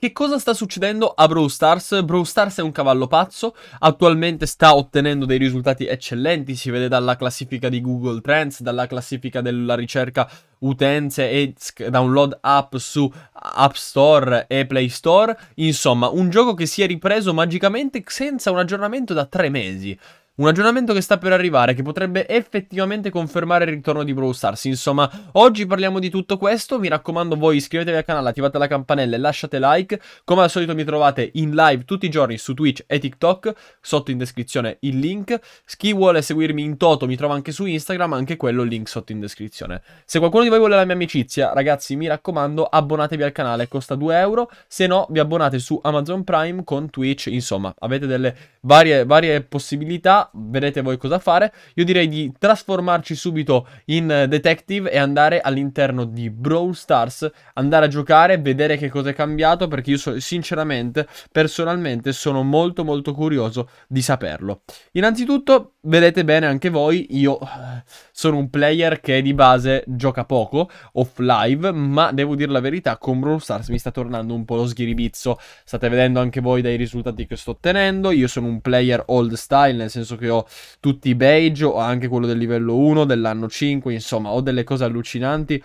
Che cosa sta succedendo a Brawl Stars? Brawl Stars è un cavallo pazzo, attualmente sta ottenendo dei risultati eccellenti, si vede dalla classifica di Google Trends, dalla classifica della ricerca utenze e download app su App Store e Play Store, insomma un gioco che si è ripreso magicamente senza un aggiornamento da tre mesi. Un aggiornamento che sta per arrivare, che potrebbe effettivamente confermare il ritorno di Brawl Stars. Insomma, oggi parliamo di tutto questo. Mi raccomando, voi iscrivetevi al canale, attivate la campanella e lasciate like. Come al solito mi trovate in live tutti i giorni su Twitch e TikTok. Sotto in descrizione il link. Chi vuole seguirmi in toto mi trova anche su Instagram, anche quello link sotto in descrizione. Se qualcuno di voi vuole la mia amicizia, ragazzi, mi raccomando, abbonatevi al canale, costa 2 euro. Se no, vi abbonate su Amazon Prime con Twitch. Insomma, avete delle varie, varie possibilità vedete voi cosa fare. Io direi di trasformarci subito in eh, detective e andare all'interno di Brawl Stars, andare a giocare, vedere che cosa è cambiato, perché io so, sinceramente, personalmente, sono molto molto curioso di saperlo. Innanzitutto vedete bene anche voi, io eh, sono un player che di base gioca poco, off live, ma devo dire la verità, con Brawl Stars mi sta tornando un po' lo sghiribizzo. State vedendo anche voi dai risultati che sto ottenendo, io sono un player old style, nel senso che ho tutti i beige, ho anche quello del livello 1, dell'anno 5, insomma, ho delle cose allucinanti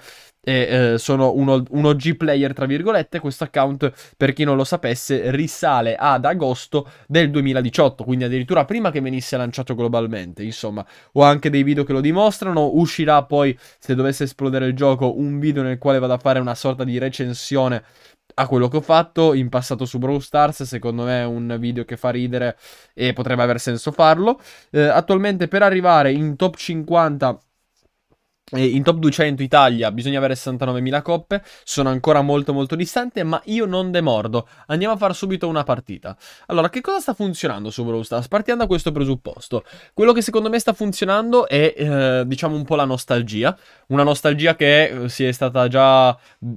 e eh, sono uno, un OG player tra virgolette. Questo account, per chi non lo sapesse, risale ad agosto del 2018, quindi addirittura prima che venisse lanciato globalmente. Insomma, ho anche dei video che lo dimostrano. Uscirà poi, se dovesse esplodere il gioco, un video nel quale vado a fare una sorta di recensione a quello che ho fatto in passato su Brawl Stars, secondo me è un video che fa ridere e potrebbe aver senso farlo. Eh, attualmente per arrivare in top 50 in top 200 Italia bisogna avere 69.000 coppe, sono ancora molto molto distante, ma io non demordo. Andiamo a fare subito una partita. Allora, che cosa sta funzionando su Brawl Stars? Partiamo da questo presupposto. Quello che secondo me sta funzionando è, eh, diciamo, un po' la nostalgia. Una nostalgia che eh, si è stata già...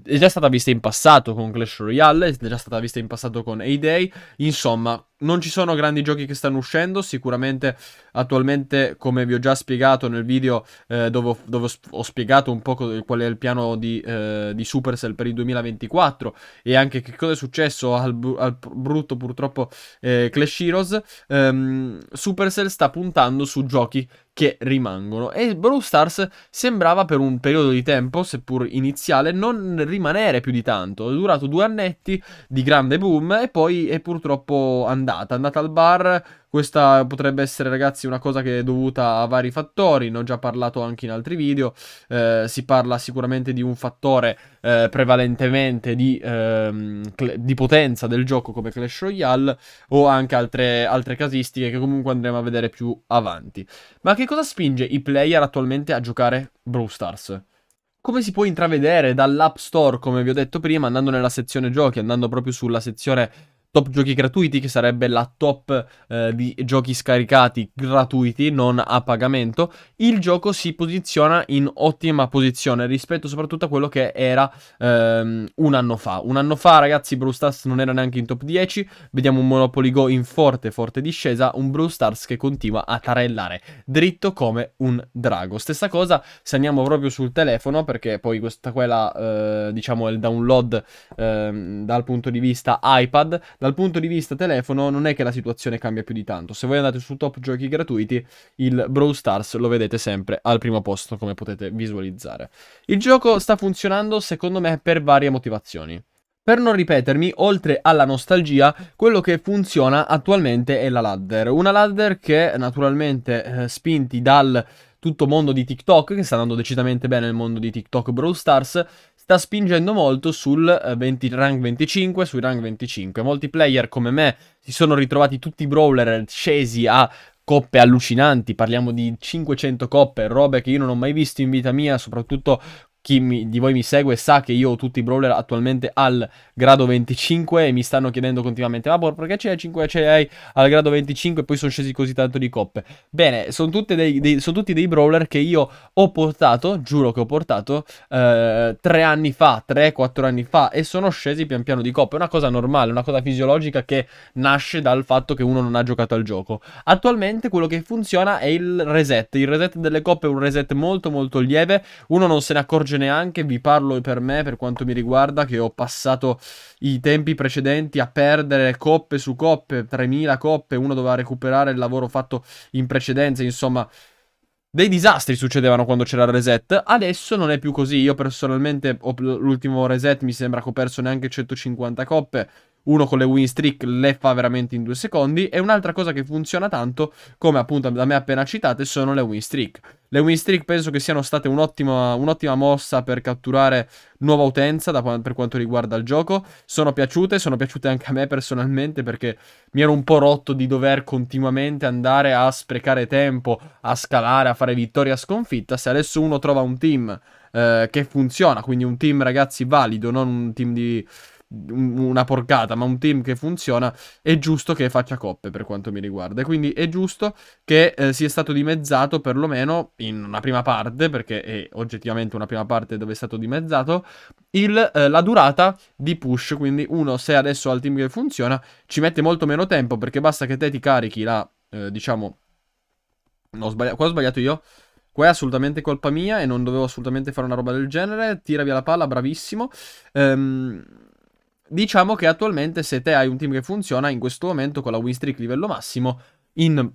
è già stata vista in passato con Clash Royale, è già stata vista in passato con A-Day. Insomma, non ci sono grandi giochi che stanno uscendo, sicuramente attualmente come vi ho già spiegato nel video eh, dove, ho, dove, ho, spiegato un po' qual è il piano di, eh, di, Supercell per il 2024 e anche che cosa è successo al, al brutto purtroppo eh, Clash Heroes, ehm, Supercell sta puntando su giochi che rimangono. E Brawl Stars sembrava per un periodo di tempo, seppur iniziale, non rimanere più di tanto. È durato due annetti di grande boom e poi è purtroppo andata. È andata al bar questa potrebbe essere, ragazzi, una cosa che è dovuta a vari fattori, ne ho già parlato anche in altri video. Eh, si parla sicuramente di un fattore eh, prevalentemente di, ehm, di, potenza del gioco come Clash Royale o anche altre, altre casistiche che comunque andremo a vedere più avanti. Ma che cosa spinge i player attualmente a giocare Brawl Stars? Come si può intravedere dall'App Store, come vi ho detto prima, andando nella sezione giochi, andando proprio sulla sezione top giochi gratuiti, che sarebbe la top eh, di giochi scaricati gratuiti, non a pagamento, il gioco si posiziona in ottima posizione rispetto soprattutto a quello che era ehm, un anno fa. Un anno fa, ragazzi, Brawl Stars non era neanche in top 10, vediamo un Monopoly Go in forte, forte discesa, un Brawl Stars che continua a tarellare, dritto come un drago. Stessa cosa se andiamo proprio sul telefono, perché poi questa qua è la, eh, diciamo, il download eh, dal punto di vista iPad, dal dal punto di vista telefono non è che la situazione cambia più di tanto. Se voi andate su top giochi gratuiti, il Brawl Stars lo vedete sempre al primo posto come potete visualizzare. Il gioco sta funzionando secondo me per varie motivazioni. Per non ripetermi, oltre alla nostalgia, quello che funziona attualmente è la ladder. Una ladder che naturalmente eh, spinti dal tutto mondo di TikTok, che sta andando decisamente bene il mondo di TikTok Brawl Stars, sta spingendo molto sul 20, eh, rank 25, sui rank 25. Molti player come me si sono ritrovati tutti i brawler scesi a coppe allucinanti, parliamo di 500 coppe, robe che io non ho mai visto in vita mia, soprattutto chi mi, di voi mi segue sa che io ho tutti i brawler attualmente al grado 25 e mi stanno chiedendo continuamente ma perché c'è 5 c'è al grado 25 e poi sono scesi così tanto di coppe bene sono, dei, dei, sono tutti dei brawler che io ho portato giuro che ho portato eh, 3 anni fa 3-4 anni fa e sono scesi pian piano di coppe è una cosa normale una cosa fisiologica che nasce dal fatto che uno non ha giocato al gioco attualmente quello che funziona è il reset il reset delle coppe è un reset molto molto lieve uno non se ne accorge neanche, vi parlo per me, per quanto mi riguarda, che ho passato i tempi precedenti a perdere coppe su coppe, 3000 coppe, uno doveva recuperare il lavoro fatto in precedenza, insomma... Dei disastri succedevano quando c'era il reset, adesso non è più così, io personalmente l'ultimo reset mi sembra che ho perso neanche 150 coppe, uno con le win streak le fa veramente in due secondi e un'altra cosa che funziona tanto, come appunto da me appena citate, sono le win streak. Le win streak penso che siano state un'ottima, un'ottima mossa per catturare nuova utenza da, per quanto riguarda il gioco. Sono piaciute, sono piaciute anche a me personalmente perché mi ero un po' rotto di dover continuamente andare a sprecare tempo, a scalare, a fare vittoria a sconfitta. Se adesso uno trova un team eh, che funziona, quindi un team ragazzi valido, non un team di una porcata, ma un team che funziona, è giusto che faccia coppe per quanto mi riguarda. E quindi è giusto che eh, sia stato dimezzato perlomeno in una prima parte, perché è oggettivamente una prima parte dove è stato dimezzato, il, eh, la durata di push. Quindi uno, se adesso ha il team che funziona, ci mette molto meno tempo, perché basta che te ti carichi la, eh, diciamo... No, sbagli... qua ho sbagliato io. Qua è assolutamente colpa mia e non dovevo assolutamente fare una roba del genere. Tira via la palla, bravissimo. Ehm, Diciamo che attualmente se te hai un team che funziona, in questo momento con la win streak livello massimo, in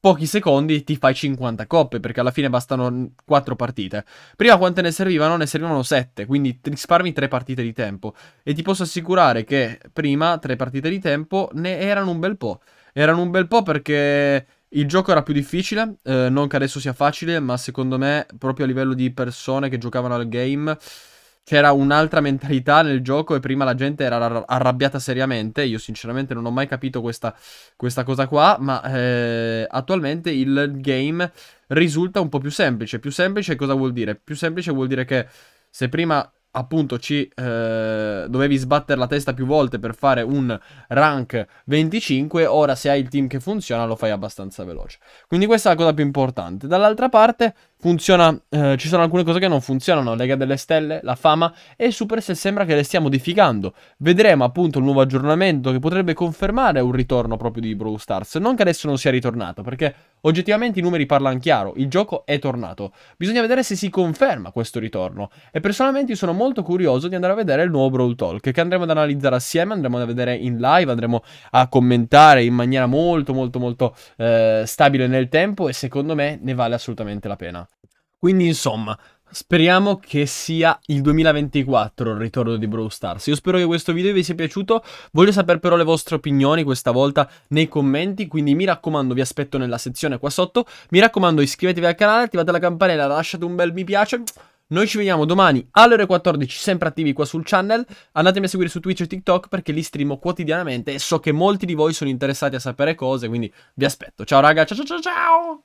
pochi secondi ti fai 50 coppe, perché alla fine bastano 4 partite. Prima quante ne servivano? Ne servivano 7, quindi risparmi 3 partite di tempo. E ti posso assicurare che prima 3 partite di tempo ne erano un bel po'. Erano un bel po' perché il gioco era più difficile, eh, non che adesso sia facile, ma secondo me proprio a livello di persone che giocavano al game c'era un'altra mentalità nel gioco e prima la gente era arrabbiata seriamente. Io sinceramente non ho mai capito questa, questa cosa qua, ma eh, attualmente il game risulta un po' più semplice. Più semplice cosa vuol dire? Più semplice vuol dire che se prima appunto ci eh, dovevi sbattere la testa più volte per fare un rank 25, ora se hai il team che funziona lo fai abbastanza veloce. Quindi questa è la cosa più importante. Dall'altra parte funziona, eh, ci sono alcune cose che non funzionano, Lega delle Stelle, la fama e Super se sembra che le stia modificando. Vedremo appunto il nuovo aggiornamento che potrebbe confermare un ritorno proprio di Brawl Stars, non che adesso non sia ritornato, perché oggettivamente i numeri parlano chiaro, il gioco è tornato. Bisogna vedere se si conferma questo ritorno e personalmente sono molto curioso di andare a vedere il nuovo Brawl Talk che andremo ad analizzare assieme, andremo a vedere in live, andremo a commentare in maniera molto molto molto eh, stabile nel tempo e secondo me ne vale assolutamente la pena. Quindi insomma, Speriamo che sia il 2024 il ritorno di Brawl Stars. Io spero che questo video vi sia piaciuto. Voglio sapere però le vostre opinioni questa volta nei commenti. Quindi mi raccomando, vi aspetto nella sezione qua sotto. Mi raccomando, iscrivetevi al canale, attivate la campanella, lasciate un bel mi piace. Noi ci vediamo domani alle ore 14, sempre attivi qua sul channel. Andatemi a seguire su Twitch e TikTok perché li streamo quotidianamente e so che molti di voi sono interessati a sapere cose, quindi vi aspetto. Ciao raga, ciao ciao ciao ciao!